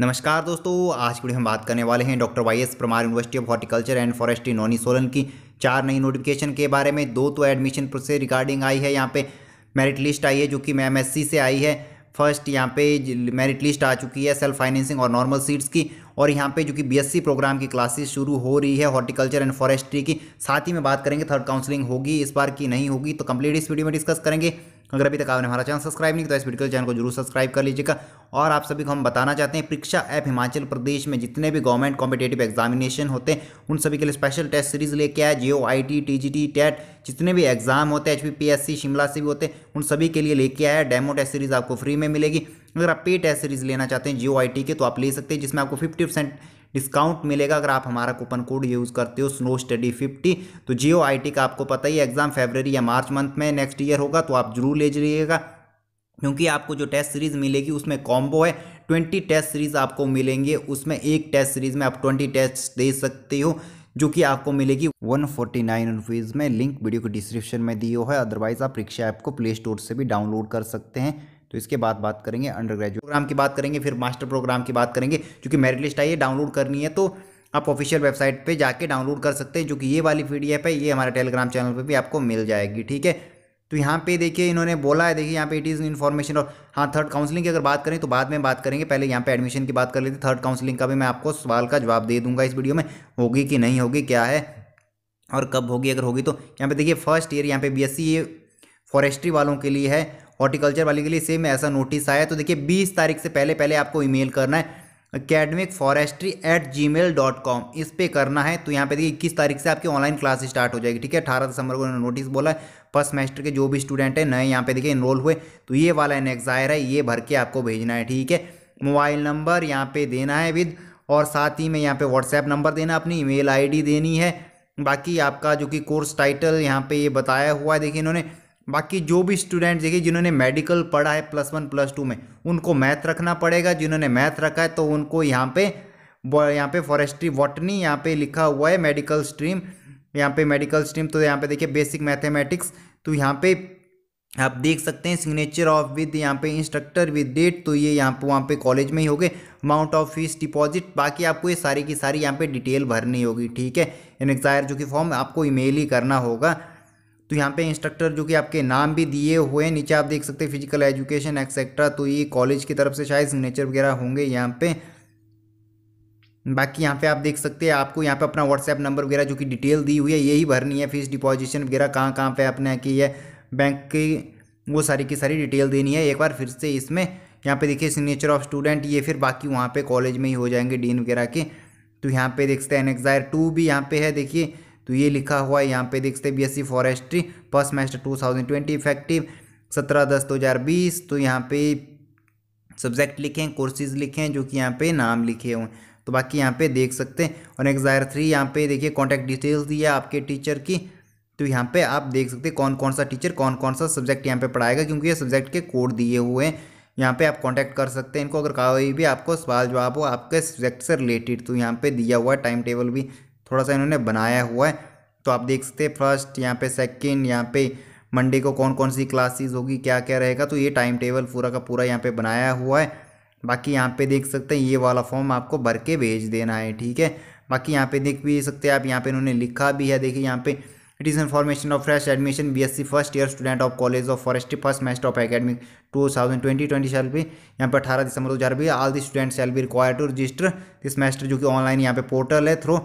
नमस्कार दोस्तों आज की वीडियो हम बात करने वाले हैं doctor Y S Parmar university of horticulture and forestry Nauni Solan की चार नई नोटिफिकेशन के बारे में दो तो एडमिशन प्रोसेस रिगार्डिंग आई है यहाँ पे मेरिट लिस्ट आई है जो कि एम से आई है फर्स्ट यहाँ पे मेरिट लिस्ट आ चुकी है सेल्फ फाइनेंसिंग और नॉर्मल सीट्स की और यहाँ पे जो कि बीएससी प्रोग्राम की क्लासेस शुरू हो रही है हॉर्टिकल्चर एंड फॉरेस्ट्री की साथ ही में बात करेंगे थर्ड काउंसलिंग होगी इस बार की नहीं होगी तो कंप्लीट इस वीडियो में डिस्कस करेंगे अगर अभी तक आपने हमारा चैनल सब्सक्राइब नहीं किया तो इस वीडियो चैनल को जरूर सब्सक्राइब कर लीजिएगा और आप सभी को हम बताना चाहते हैं परीक्षा ऐप हिमाचल प्रदेश में जितने भी गवर्नमेंट कॉम्पिटेटिव एग्जामिनेशन होते हैं उन सभी के लिए स्पेशल टेस्ट सीरीज लेके आया O I T T G T TET जितने भी एग्जाम होते हैं एच शिमला से भी होते हैं उन सभी के लिए लेके आया डेमो टेस्ट सीरीज आपको फ्री में मिलेगी अगर आप पे टेस्ट सीरीज लेना चाहते हैं जियो आई टी के तो आप ले सकते हैं जिसमें आपको फिफ्टी परसेंट डिस्काउंट मिलेगा अगर आप हमारा कूपन कोड यूज़ करते हो स्नो स्टडी फिफ्टी तो जियो आई का आपको पता ही एग्ज़ाम फेबररी या मार्च मंथ में नेक्स्ट ईयर होगा तो आप जरूर ले जाइएगा क्योंकि आपको जो टेस्ट सीरीज़ मिलेगी उसमें कॉम्बो है ट्वेंटी टेस्ट सीरीज़ आपको मिलेंगे उसमें एक टेस्ट सीरीज़ में आप ट्वेंटी टेस्ट दे सकते हो जो कि आपको मिलेगी वन फोर्टी नाइन रुपीज़ में लिंक वीडियो के डिस्क्रिप्शन में दी हुआ है अदरवाइज़ आप रिक्शा ऐप को प्ले स्टोर से भी डाउनलोड कर सकते हैं तो इसके बाद बात करेंगे अंडर ग्रेजुएट प्रोग्राम की बात करेंगे फिर मास्टर प्रोग्राम की बात करेंगे क्योंकि मेरिट लिस्ट आई है डाउनलोड करनी है तो आप ऑफिशियल वेबसाइट पे जाके डाउनलोड कर सकते हैं जो कि ये वाली पी है ये हमारे टेलीग्राम चैनल पे भी आपको मिल जाएगी ठीक है तो यहाँ पे देखिए इन्होंने बोला है देखिए यहाँ पे इट इज़ इन्फॉर्मेशन और हाँ थर्ड काउंसलिंग की अगर बात करें तो बाद में बात करेंगे पहले यहाँ पे एडमिशन की बात कर लेते थर्ड काउंसलिंग का भी मैं आपको सवाल का जवाब दे दूंगा इस वीडियो में होगी कि नहीं होगी क्या है और कब होगी अगर होगी तो यहाँ पर देखिए फर्स्ट ईयर यहाँ पे बी ये फॉरेस्ट्री वालों के लिए है हॉर्टिकल्चर वाले के लिए सेम ऐसा नोटिस आया तो देखिए बीस तारीख से पहले पहले आपको ईमेल करना है academic forestry at Gmail dot com इस पर करना है तो यहाँ पे देखिए इक्कीस तारीख से आपकी ऑनलाइन क्लास स्टार्ट हो जाएगी ठीक है अठारह दिसंबर को उन्होंने नोटिस बोला है फर्स्ट सेमेस्टर के जो भी स्टूडेंट हैं नए यहाँ पे देखिए इनरोल हुए तो ये वाला एग्जायर है ये भर के आपको भेजना है ठीक है मोबाइल नंबर यहाँ पे देना है विद और साथ ही में यहाँ पे व्हाट्सएप नंबर देना अपनी ई मेल देनी है बाकी आपका जो कि कोर्स टाइटल यहाँ पर ये बताया हुआ है देखिए इन्होंने बाकी जो भी स्टूडेंट देखिए जिन्होंने मेडिकल पढ़ा है प्लस वन प्लस टू में उनको मैथ रखना पड़ेगा जिन्होंने मैथ रखा है तो उनको यहाँ पे यहाँ पे फॉरेस्ट्री वॉटनी यहाँ पे लिखा हुआ है मेडिकल स्ट्रीम यहाँ पे मेडिकल स्ट्रीम तो यहाँ पे देखिए बेसिक मैथमेटिक्स तो यहाँ पे आप देख सकते हैं सिग्नेचर ऑफ विद यहाँ पे इंस्ट्रक्टर विद डेट तो ये यहाँ पे वहाँ पे कॉलेज में ही हो गए अमाउंट ऑफ फीस डिपॉजिट बाकी आपको ये सारी की सारी यहाँ पे डिटेल भरनी होगी ठीक है इन एग्जायर जो कि फॉर्म आपको ईमेल ही करना होगा तो यहाँ पे इंस्ट्रक्टर जो कि आपके नाम भी दिए हुए हैं नीचे आप देख सकते हैं फिजिकल एजुकेशन एक्सेट्रा तो ये कॉलेज की तरफ से शायद सिग्नेचर वगैरह होंगे यहाँ पे बाकी यहाँ पे आप देख सकते हैं आपको यहाँ पे अपना व्हाट्सएप नंबर वगैरह जो कि डिटेल दी हुई है यही भरनी है फीस डिपोजिशन वगैरह कहाँ कहाँ पर आपने की है बैंक की वो सारी की सारी डिटेल देनी है एक बार फिर से इसमें यहाँ पे देखिए सिग्नेचर ऑफ स्टूडेंट ये फिर बाकी वहाँ पे कॉलेज में ही हो जाएंगे डीन वगैरह के तो यहाँ पे देख सकते हैं एनएक्सायर टू भी यहाँ पे है देखिए तो ये लिखा हुआ है यहाँ पे देख हैं B forestry first semester to effective सत्रह दस दो हज़ार बीस तो यहाँ पे सब्जेक्ट लिखे हैं कोर्सेज लिखे हैं जो कि यहाँ पे नाम लिखे हुए हैं तो बाकी यहाँ पे देख सकते हैं और जायर थ्री यहाँ पे देखिए कॉन्टैक्ट डिटेल्स दिया आपके टीचर की तो यहाँ पे आप देख सकते हैं कौन कौन सा टीचर कौन कौन सा सब्जेक्ट यहाँ पे पढ़ाएगा क्योंकि ये सब्जेक्ट के कोड दिए हुए हैं यहाँ पे आप कॉन्टैक्ट कर सकते हैं इनको अगर कोई भी आपको सवाल जवाब हो आपके सब्जेक्ट से रिलेटेड तो यहाँ पर दिया हुआ है टाइम टेबल भी थोड़ा सा इन्होंने बनाया हुआ है तो आप देख सकते हैं फर्स्ट यहाँ पे सेकंड यहाँ पे मंडे को कौन कौन सी क्लासेस होगी क्या क्या रहेगा तो ये टाइम टेबल पूरा का पूरा यहाँ पे बनाया हुआ है बाकी यहाँ पे देख सकते हैं ये वाला फॉर्म आपको भर के भेज देना है ठीक है बाकी यहाँ पे देख भी सकते हैं आप यहाँ पे इन्होंने लिखा भी है देखिए यहाँ पे it is information of fresh admission B first year student of college of forestry first mast of academic two thousand twenty twenty cell भी यहाँ पर अठारह दिसंबर दो हज़ार भी आल दी स्टूडेंट सेल भी require to register this master जो कि ऑनलाइन यहाँ पे पोर्टल है थ्रू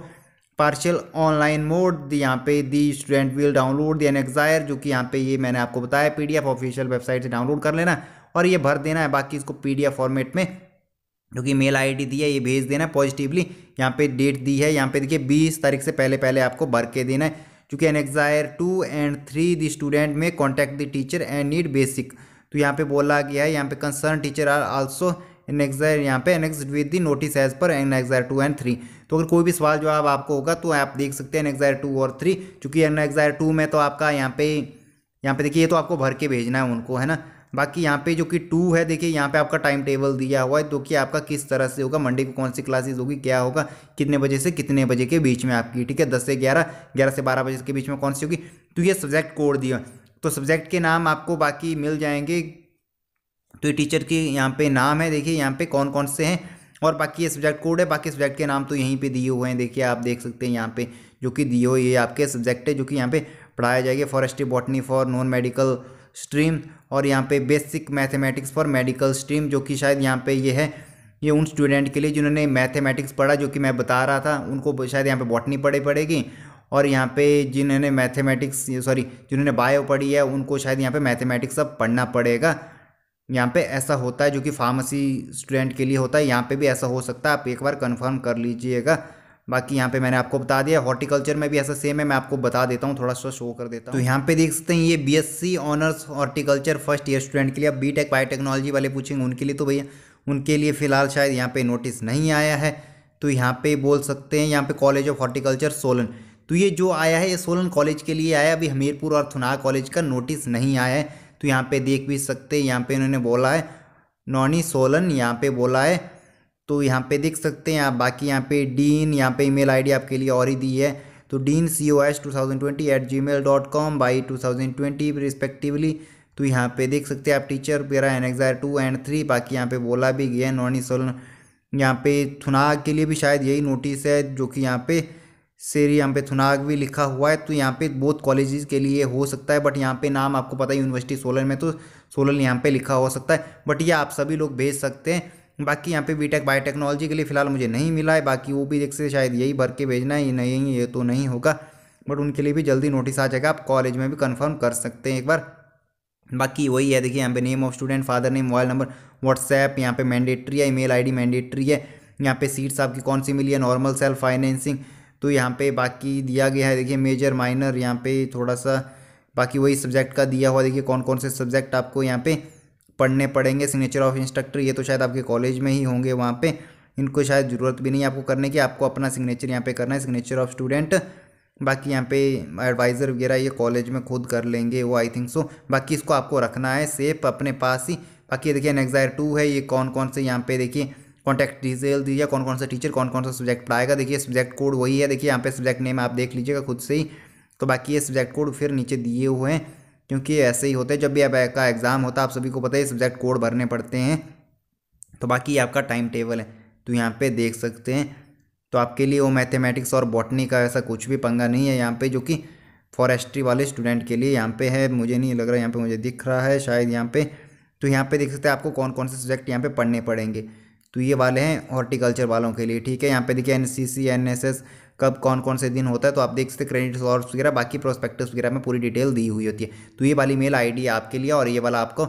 पार्शियल ऑनलाइन मोड यहाँ पे the student will download the annexure जो कि यहाँ पे ये मैंने आपको बताया पीडीएफ ऑफिशियल वेबसाइट से डाउनलोड कर लेना और ये भर देना है बाकी इसको पीडीएफ फॉर्मेट में जो कि मेल आईडी दी है ये भेज देना है पॉजिटिवली यहाँ पे डेट दी है यहाँ पे देखिए बीस तारीख से पहले पहले आपको भर के देना है चूँकि annexure two and three the student में contact the teacher and need basic तो यहाँ पे बोला गया है यहाँ पे concern teacher are also annexure यहाँ पे annex with the notice as per annexure two and three तो अगर कोई भी सवाल जवाब आपको होगा तो आप देख सकते हैं एनेक्सर टू और थ्री चूँकि एनेक्सर टू में तो आपका यहाँ पे यहाँ पे देखिए ये तो आपको भर के भेजना है उनको है ना बाकी यहाँ पे जो कि टू है देखिए यहाँ पे आपका टाइम टेबल दिया हुआ है तो कि आपका किस तरह से होगा मंडे को कौन सी क्लासेस होगी क्या होगा कितने बजे से कितने बजे के बीच में आपकी ठीक है दस से ग्यारह ग्यारह से बारह बजे के बीच में कौन सी होगी तो ये सब्जेक्ट कोड दिया तो सब्जेक्ट के नाम आपको बाकी मिल जाएंगे तो ये टीचर की यहाँ पे नाम है देखिए यहाँ पे कौन कौन से हैं और बाकी ये सब्जेक्ट कोड है बाकी सब्जेक्ट के नाम तो यहीं पे दिए हुए हैं देखिए आप देख सकते हैं यहाँ पे जो कि दिए हुए ये आपके सब्जेक्ट है जो कि यहाँ पे पढ़ाया जाएगा forestry botany for non medical stream और यहाँ पे basic mathematics for medical stream जो कि शायद यहाँ पर ये है ये उन स्टूडेंट के लिए जिन्होंने मैथेमेटिक्स पढ़ा जो कि मैं बता रहा था उनको शायद यहाँ पर बॉटनी पढ़े पड़ेगी और यहाँ पे जिन्होंने मैथेमेटिक्स सॉरी जिन्होंने बायो पढ़ी है उनको शायद यहाँ पे मैथेमेटिक्स अब पढ़ना पड़ेगा यहाँ पे ऐसा होता है जो कि फार्मेसी स्टूडेंट के लिए होता है यहाँ पे भी ऐसा हो सकता है आप एक बार कंफर्म कर लीजिएगा बाकी यहाँ पे मैंने आपको बता दिया हॉर्टिकल्चर में भी ऐसा सेम है मैं आपको बता देता हूँ थोड़ा सा शो कर देता हूँ तो यहाँ पे देख सकते हैं ये BSc honours horticulture first year student के लिए अब बी टेक बायोटेक्नोलॉजी वाले पूछेंगे उनके लिए तो भैया उनके लिए फिलहाल शायद यहाँ पे नोटिस नहीं आया है तो यहाँ पे बोल सकते हैं यहाँ पे कॉलेज ऑफ हॉर्टिकल्चर सोलन तो ये जो आया है ये सोलन कॉलेज के लिए आया अभी हमीरपुर और थुनाग कॉलेज का नोटिस नहीं आया है तो यहाँ पे देख भी सकते हैं यहाँ पे इन्होंने बोला है नॉनी सोलन यहाँ पे बोला है तो यहाँ पे देख सकते हैं आप बाकी यहाँ पे डीन यहाँ पे ईमेल आईडी आपके लिए और ही दी है तो dean C O S two thousand twenty eight Gmail dot com by two thousand twenty respectively तो यहाँ पे देख सकते हैं आप टीचर मेरा annexure two and three बाकी यहाँ पे बोला भी गया है नॉनी सोलन यहाँ पे थुना के लिए भी शायद यही नोटिस है जो कि यहाँ पे से यहाँ पे थुनाग भी लिखा हुआ है तो यहाँ पे बहुत कॉलेजेस के लिए हो सकता है बट यहाँ पे नाम आपको पता है यूनिवर्सिटी सोलन में तो सोलन यहाँ पे लिखा हो सकता है बट ये आप सभी लोग भेज सकते हैं बाकी यहाँ पे बीटेक बायोटेक्नोलॉजी के लिए फिलहाल मुझे नहीं मिला है बाकी वो भी देख से शायद यही भर के भेजना है नहीं ये तो नहीं होगा बट उनके लिए भी जल्दी नोटिस आ जाएगा आप कॉलेज में भी कन्फर्म कर सकते हैं एक बार बाकी वही है देखिए यहाँ पे name of student father name mobile number WhatsApp यहाँ पे मैंडेट्री है आई डी मैंडेट्री है यहाँ पे सीट्स आपकी कौन सी मिली है नॉर्मल सेल्फ फाइनेंसिंग तो यहाँ पे बाकी दिया गया है देखिए मेजर माइनर यहाँ पे थोड़ा सा बाकी वही सब्जेक्ट का दिया हुआ देखिए कौन कौन से सब्जेक्ट आपको यहाँ पे पढ़ने पड़ेंगे सिग्नेचर ऑफ इंस्ट्रक्टर ये तो शायद आपके कॉलेज में ही होंगे वहाँ पे इनको शायद ज़रूरत भी नहीं आपको करने की आपको अपना सिग्नेचर यहाँ पे करना है सिग्नेचर ऑफ स्टूडेंट बाकी यहाँ पे एडवाइज़र वगैरह ये कॉलेज में खुद कर लेंगे वो आई थिंक सो बाकी इसको आपको रखना है सेफ अपने पास ही बाकी देखिए नेक्जायर टू है ये कौन कौन से यहाँ पे देखिए कॉन्टैक्ट डिटेल दीजिए कौन कौन सा टीचर कौन कौन सा सब्जेक्ट पढ़ाएगा देखिए सब्जेक्ट कोड वही है देखिए यहाँ पे सब्जेक्ट नेम आप देख लीजिएगा खुद से ही तो बाकी ये सब्जेक्ट कोड फिर नीचे दिए हुए हैं क्योंकि ऐसे ही होते हैं जब भी आपका एग्ज़ाम होता है आप सभी को पता है सब्जेक्ट कोड भरने पड़ते हैं तो बाकी आपका टाइम टेबल है तो यहाँ पर देख सकते हैं तो आपके लिए वो मैथेमेटिक्स और बॉटनी का ऐसा कुछ भी पंगा नहीं है यहाँ पर जो कि फॉरेस्ट्री वाले स्टूडेंट के लिए यहाँ पर है मुझे नहीं लग रहा यहाँ पर मुझे दिख रहा है शायद यहाँ पर तो यहाँ पर देख सकते हैं आपको कौन कौन से सब्जेक्ट यहाँ पर पढ़ने पड़ेंगे तो ये वाले हैं हॉर्टिकल्चर वालों के लिए ठीक है यहाँ पे देखिए N C C N S S कब कौन कौन से दिन होता है तो आप देख सकते क्रेडिट स्कॉर्स वगैरह बाकी प्रोस्पेक्टस वगैरह में पूरी डिटेल दी हुई होती है तो ये वाली मेल आईडी आपके लिए और ये वाला आपको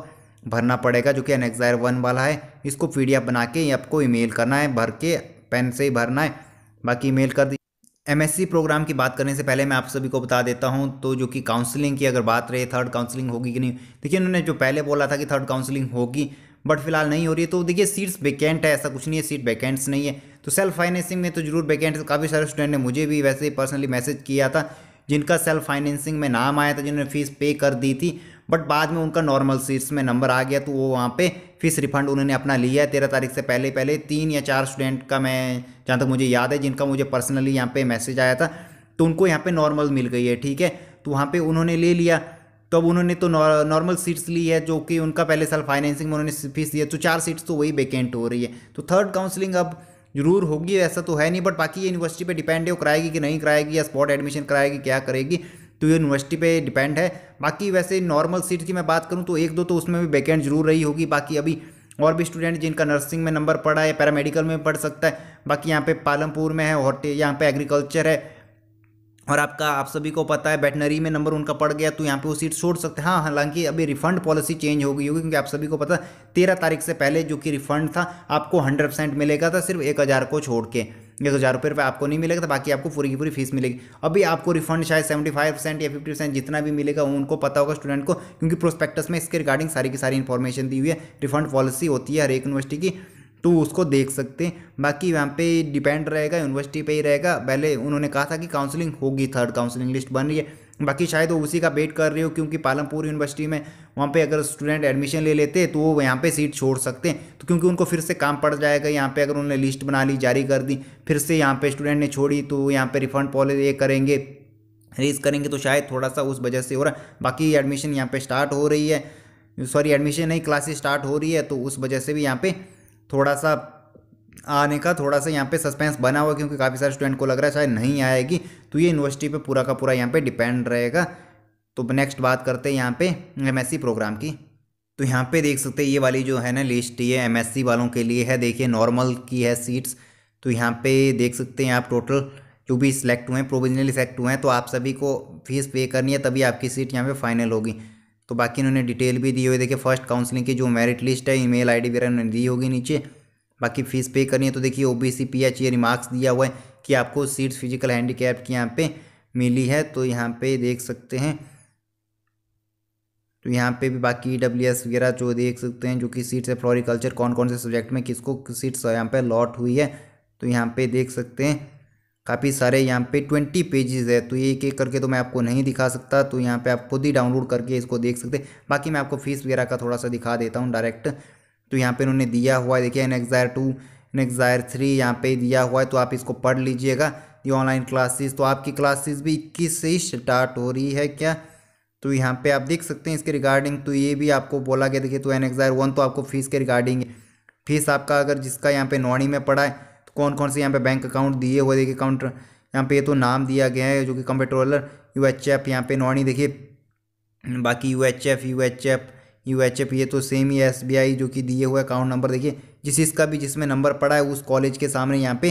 भरना पड़ेगा जो कि एनेक्सायर वन वाला है इसको पी बना के आपको ईमेल करना है भर के पेन से ही भरना है बाकी ईमेल कर दी एम प्रोग्राम की बात करने से पहले मैं आप सभी को बता देता हूं तो जो कि काउंसलिंग की अगर बात रहे थर्ड काउंसलिंग होगी कि नहीं देखिए उन्होंने जो पहले बोला था कि थर्ड काउंसलिंग होगी बट फिलहाल नहीं हो रही है तो देखिए सीट्स वैकेंट है ऐसा कुछ नहीं है सीट वैकेंट्स नहीं है तो सेल्फ फाइनेंसिंग में तो जरूर वैकेंट काफ़ी सारे स्टूडेंट ने मुझे भी वैसे पर्सनली मैसेज किया था जिनका सेल्फ फाइनेंसिंग में नाम आया था जिन्होंने फ़ीस पे कर दी थी बट बाद में उनका नॉर्मल सीट्स में नंबर आ गया तो वो वहाँ पे फीस रिफंड उन्होंने अपना लिया है तेरह तारीख से पहले पहले तीन या चार स्टूडेंट का मैं जहाँ तक मुझे याद है जिनका मुझे पर्सनली यहाँ पे मैसेज आया था तो उनको यहाँ पे नॉर्मल मिल गई है ठीक है तो वहाँ पे उन्होंने ले लिया तो अब उन्होंने तो नॉर्मल सीट्स ली है जो कि उनका पहले साल फाइनेंसिंग में उन्होंने फीस दिया तो चार सीट्स तो वही वेकेंट हो रही है तो थर्ड काउंसलिंग अब जरूर होगी ऐसा तो है नहीं बट बाकी ये यूनिवर्सिटी पे डिपेंड है वो कराएगी कि नहीं कराएगी या स्पॉट एडमिशन कराएगी क्या करेगी तो ये यूनिवर्सिटी पे डिपेंड है बाकी वैसे नॉर्मल सीट की मैं बात करूँ तो एक दो तो उसमें भी वैकेंट जरूर रही होगी बाकी अभी और भी स्टूडेंट जिनका नर्सिंग में नंबर पड़ा है पैरामेडिकल में पढ़ सकता है बाकी यहाँ पे पालमपुर में है हॉर्टे यहाँ पे एग्रीकल्चर है और आपका आप सभी को पता है वेटनरी में नंबर उनका पड़ गया तो यहाँ पे वो सीट छोड़ सकते हैं हाँ हालांकि अभी रिफंड पॉलिसी चेंज हो गई होगी क्योंकि आप सभी को पता है तेरह तारीख से पहले जो कि रिफंड था आपको हंड्रेड परसेंट मिलेगा था सिर्फ एक हज़ार को छोड़ के एक हज़ार रुपये रुपये आपको नहीं मिलेगा था बाकी आपको पूरी की पूरी फीस मिलेगी अभी आपको रिफंड शायद सेवेंटी फाइव परसेंट या फिफ्टी परसेंट जितना भी मिलेगा उनको पता होगा स्टूडेंट को क्योंकि प्रोस्पेक्टस में इसके रिगार्डिंग सारी की सारी इन्फॉर्मेशन दी हुई है रिफंड पॉलिसी होती है हर एक यूनिवर्सिटी की टू उसको देख सकते हैं बाकी यहाँ पे डिपेंड रहेगा यूनिवर्सिटी पे ही रहेगा पहले उन्होंने कहा था कि काउंसलिंग होगी थर्ड काउंसलिंग लिस्ट बन रही है बाकी शायद वो उसी का वेट कर रही हो क्योंकि पालमपुर यूनिवर्सिटी में वहाँ पे अगर स्टूडेंट एडमिशन ले लेते तो वो यहाँ पे सीट छोड़ सकते हैं तो क्योंकि उनको फिर से काम पड़ जाएगा यहाँ पे अगर उन्होंने लिस्ट बना ली जारी कर दी फिर से यहाँ पे स्टूडेंट ने छोड़ी तो यहाँ पे रिफंड पॉलिसी ये करेंगे रेज करेंगे तो शायद थोड़ा सा उस वजह से हो रहा है बाकी एडमिशन यहाँ पर स्टार्ट हो रही है सॉरी एडमिशन नहीं क्लासेस स्टार्ट हो रही है तो उस वजह से भी यहाँ पर थोड़ा सा आने का थोड़ा सा यहाँ पे सस्पेंस बना हुआ क्योंकि काफ़ी सारे स्टूडेंट को लग रहा है शायद नहीं आएगी तो ये यूनिवर्सिटी पे पूरा का पूरा यहाँ पे डिपेंड रहेगा तो नेक्स्ट बात करते हैं यहाँ पे एमएससी प्रोग्राम की तो यहाँ पे देख सकते हैं ये वाली जो है ना लिस्ट ये एम वालों के लिए है देखिए नॉर्मल की है सीट्स तो यहाँ पर देख सकते हैं आप टोटल जो भी सिलेक्ट हुए हैं प्रोविजनली सिलेक्ट हुए हैं तो आप सभी को फीस पे करनी है तभी आपकी सीट यहाँ पर फाइनल होगी तो बाकी इन्होंने डिटेल भी दी हुई देखिए फर्स्ट काउंसलिंग की जो मेरिट लिस्ट है ईमेल आईडी वगैरह उन्होंने दी होगी नीचे बाकी फीस पे करनी है तो देखिए ओबीसी पीएच ये रिमार्क्स दिया हुआ है कि आपको सीट्स फिजिकल हैंडीकैप की यहाँ पे मिली है तो यहाँ पे देख सकते हैं तो यहाँ पे भी बाकी डब्ल्यू e एस वगैरह जो देख सकते हैं जो कि सीट्स है फ्लोरिकल्चर कौन कौन से सब्जेक्ट में किसको सीट्स यहाँ पे लॉट हुई है तो यहाँ पे देख सकते हैं काफ़ी सारे यहाँ पे ट्वेंटी पेजेस है तो ये एक एक करके तो मैं आपको नहीं दिखा सकता तो यहाँ पे आप खुद ही डाउनलोड करके इसको देख सकते बाकी मैं आपको फीस वगैरह का थोड़ा सा दिखा देता हूँ डायरेक्ट तो यहाँ पे इन्होंने दिया हुआ है देखिए एनएक्सायर टू एनएक्सायर थ्री यहाँ पे दिया हुआ है तो आप इसको पढ़ लीजिएगा ये ऑनलाइन क्लासेस तो आपकी क्लासेस भी इक्कीस से ही स्टार्ट हो रही है क्या तो यहाँ पर आप देख सकते हैं इसके रिगार्डिंग तो ये भी आपको बोला गया देखिए तो एन एग्जायर वन तो आपको फीस के रिगार्डिंग फीस आपका अगर जिसका यहाँ पे नॉनी में पढ़ा है कौन कौन से यहाँ पे बैंक अकाउंट दिए हुए देखिए अकाउंट यहाँ पे ये तो नाम दिया गया है जो कि कंप्यूट्रोलर यू एच एफ यहाँ पे नॉनी देखिए बाकी U H F U H F U H F ये तो सेम ही एस बी आई जो कि दिए हुए अकाउंट नंबर देखिए जिस इसका भी जिसमें नंबर पड़ा है उस कॉलेज के सामने यहाँ पे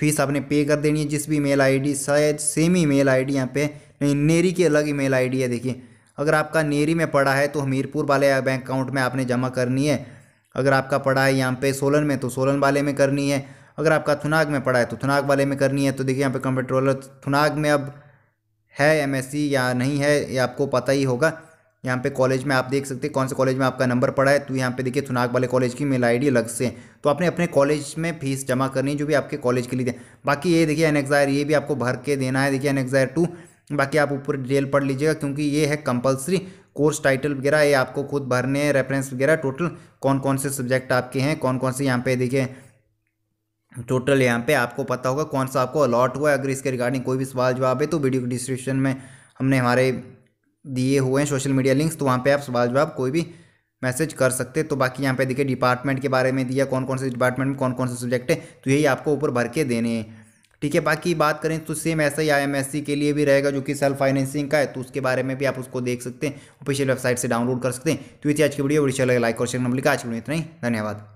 फीस आपने पे कर देनी है जिस भी मेल आईडी शायद सेम ही मेल आईडी यहाँ पे नहीं नेरी की अलग ही मेल आईडी है देखिए अगर आपका नेरी में पड़ा है तो हमीरपुर वाले बैंक अकाउंट में आपने जमा करनी है अगर आपका पड़ा है यहाँ पे सोलन में तो सोलन वाले में करनी है अगर आपका थुनाग में पड़ा है तो थुनाग वाले में करनी है तो देखिए यहाँ पे कंप्यूटर थुनाग में अब है एम या नहीं है ये आपको पता ही होगा यहाँ पे कॉलेज में आप देख सकते हैं कौन से कॉलेज में आपका नंबर पड़ा है तो यहाँ पे देखिए थुनाग वाले कॉलेज की मेल आईडी अलग से तो आपने अपने कॉलेज में फीस जमा करनी है जो भी आपके कॉलेज के लिए बाकी ये देखिए एनएक्सायर ये भी आपको भर के देना है देखिए एनएक्सायर टू बाकी आप ऊपर डिटेल पढ़ लीजिएगा क्योंकि ये है कंपलसरी कोर्स टाइटल वगैरह ये आपको खुद भरने हैं रेफरेंस वगैरह टोटल कौन कौन से सब्जेक्ट आपके हैं कौन कौन से यहाँ पे देखिए टोटल यहाँ पे आपको पता होगा कौन सा आपको अलॉट हुआ है अगर इसके रिगार्डिंग कोई भी सवाल जवाब है तो वीडियो के डिस्क्रिप्शन में हमने हमारे दिए हुए हैं सोशल मीडिया लिंक्स तो वहाँ पे आप सवाल जवाब कोई भी मैसेज कर सकते तो बाकी यहाँ पे देखिए डिपार्टमेंट के बारे में दिया कौन कौन से डिपार्टमेंट में कौन कौन से सब्जेक्ट है तो यही आपको ऊपर भर के देने हैं ठीक है बाकी बात करें तो सेम ऐसा ही आई के लिए भी रहेगा जो कि सेल्फ फाइनेंसिंग का है तो उसके बारे में भी आप उसको देख सकते हैं ऑफिशियल वेबसाइट से डाउनलोड कर सकते हैं तो ये आज की वीडियो वीडियो चलेगा लाइक और शेयर नंबर लिखा आज लिए इतना ही धन्यवाद